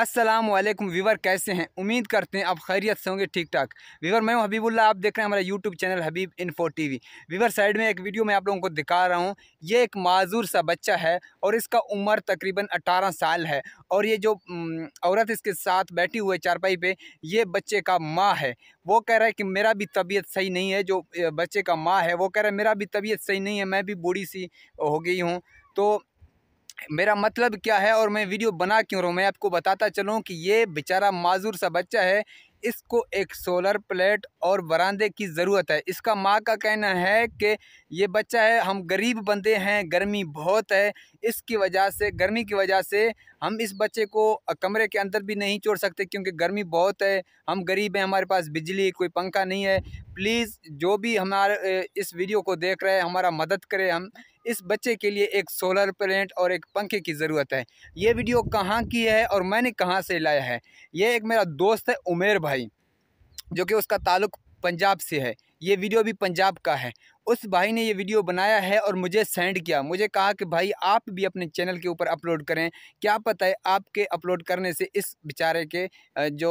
अस्सलाम वालेकुम वीवर कैसे हैं उम्मीद करते हैं आप खैरियत से होंगे ठीक ठाक वीवर मैं हूं हबीबुल्ला आप देख रहे हैं हमारा यूट्यूब चैनल हबीब इन्फो वी वीवर साइड में एक वीडियो मैं आप लोगों को दिखा रहा हूं ये एक माजूर सा बच्चा है और इसका उम्र तकरीबन 18 साल है और ये जो औरत इसके साथ बैठी हुई है चारपाई पर ये बच्चे का माँ है वो कह रहा है कि मेरा भी तबीयत सही नहीं है जो बच्चे का माँ है वो कह रहा है मेरा भी तबीयत सही नहीं है मैं भी बूढ़ी सी हो गई हूँ तो मेरा मतलब क्या है और मैं वीडियो बना क्यों रहा हूँ मैं आपको बताता चलूँ कि ये बेचारा माजूर सा बच्चा है इसको एक सोलर प्लेट और बरामदे की ज़रूरत है इसका माँ का कहना है कि ये बच्चा है हम गरीब बंदे हैं गर्मी बहुत है इसकी वजह से गर्मी की वजह से हम इस बच्चे को कमरे के अंदर भी नहीं छोड़ सकते क्योंकि गर्मी बहुत है हम गरीब हैं हमारे पास बिजली कोई पंखा नहीं है प्लीज़ जो भी हमारे इस वीडियो को देख रहे हैं हमारा मदद करें हम इस बच्चे के लिए एक सोलर प्लेट और एक पंखे की ज़रूरत है ये वीडियो कहाँ की है और मैंने कहाँ से लाया है ये एक मेरा दोस्त है उमेर भाई जो कि उसका ताल्लुक पंजाब से है ये वीडियो भी पंजाब का है उस भाई ने ये वीडियो बनाया है और मुझे सेंड किया मुझे कहा कि भाई आप भी अपने चैनल के ऊपर अपलोड करें क्या पता है आपके अपलोड करने से इस बेचारे के जो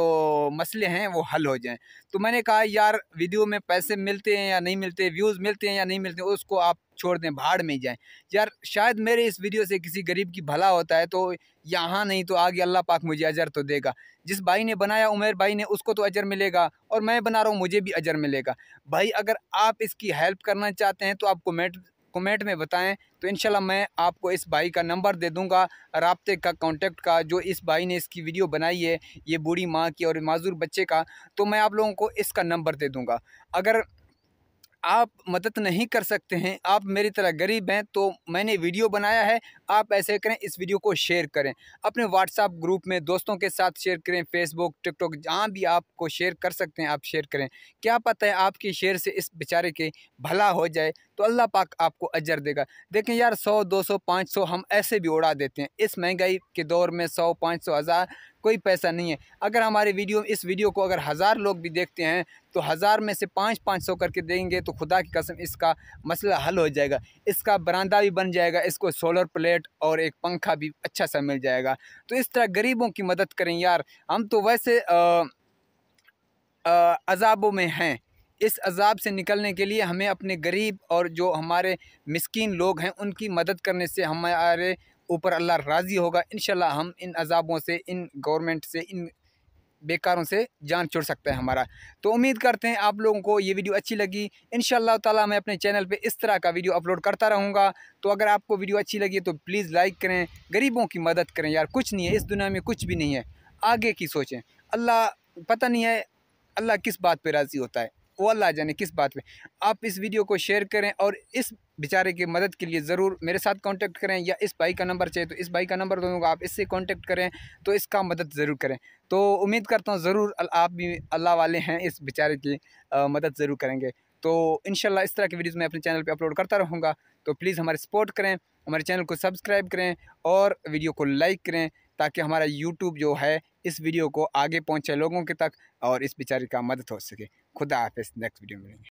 मसले हैं वो हल हो जाएं तो मैंने कहा यार वीडियो में पैसे मिलते हैं या नहीं मिलते व्यूज़ मिलते हैं या नहीं मिलते उसको आप छोड़ दें भाड़ में ही जाएँ यार शायद मेरे इस वीडियो से किसी गरीब की भला होता है तो यहाँ नहीं तो आगे अल्लाह पाक मुझे अजर तो देगा जिस भाई ने बनाया उमेर भाई ने उसको तो अजर मिलेगा और मैं बना रहा हूँ मुझे भी अजर मिलेगा भाई अगर आप इसकी हेल्प करना करना चाहते हैं तो आप कमेंट कमेंट में बताएं तो इनशाला मैं आपको इस भाई का नंबर दे दूंगा रबते का कांटेक्ट का जो इस भाई ने इसकी वीडियो बनाई है ये बूढ़ी माँ की और माजूर बच्चे का तो मैं आप लोगों को इसका नंबर दे दूंगा अगर आप मदद नहीं कर सकते हैं आप मेरी तरह गरीब हैं तो मैंने वीडियो बनाया है आप ऐसे करें इस वीडियो को शेयर करें अपने व्हाट्सएप ग्रुप में दोस्तों के साथ शेयर करें फेसबुक टिकटॉक जहाँ भी आपको शेयर कर सकते हैं आप शेयर करें क्या पता है आपके शेयर से इस बेचारे के भला हो जाए तो अल्लाह पाक आपको अजर देगा देखें यार सौ दो सौ पाँच सौ हम ऐसे भी उड़ा देते हैं इस महंगाई के दौर में सौ पाँच सौ हज़ार कोई पैसा नहीं है अगर हमारे वीडियो इस वीडियो को अगर हज़ार लोग भी देखते हैं तो हज़ार में से पाँच पाँच सौ करके देंगे तो खुदा की कसम इसका मसला हल हो जाएगा इसका बरांदा भी बन जाएगा इसको सोलर प्लेट और एक पंखा भी अच्छा सा मिल जाएगा तो इस तरह गरीबों की मदद करें यार हम तो वैसे अजाबों में हैं इस अजाब से निकलने के लिए हमें अपने गरीब और जो हमारे मस्किन लोग हैं उनकी मदद करने से हमारे ऊपर अल्लाह राज़ी होगा इन हम इन अजाबों से इन गवर्नमेंट से इन बेकारों से जान छुड़ सकते हैं हमारा तो उम्मीद करते हैं आप लोगों को ये वीडियो अच्छी लगी इन ताला मैं अपने चैनल पे इस तरह का वीडियो अपलोड करता रहूँगा तो अगर आपको वीडियो अच्छी लगी तो प्लीज़ लाइक करें गरीबों की मदद करें यार कुछ नहीं है इस दुनिया में कुछ भी नहीं है आगे की सोचें अल्लाह पता नहीं है अल्लाह किस बात पर राज़ी होता है वो अल्लाह जाने किस बात पे आप इस वीडियो को शेयर करें और इस बेचारे की मदद के लिए ज़रूर मेरे साथ कांटेक्ट करें या इस भाई का नंबर चाहिए तो इस भाई का नंबर दूँगा आप इससे कांटेक्ट करें तो इसका मदद ज़रूर करें तो उम्मीद करता हूँ ज़रूर आप भी अल्लाह वाले हैं इस बेचारे की मदद ज़रूर करेंगे तो इन इस तरह की वीडियोज़ मैं अपने चैनल पर अपलोड करता रहूँगा तो प्लीज़ हमारे सपोर्ट करें हमारे चैनल को सब्सक्राइब करें और वीडियो को लाइक करें ताकि हमारा यूट्यूब जो है इस वीडियो को आगे पहुँचे लोगों के तक और इस बेचारे का मदद हो सके खुदा हाफ नेक्स्ट वीडियो मिलेंगे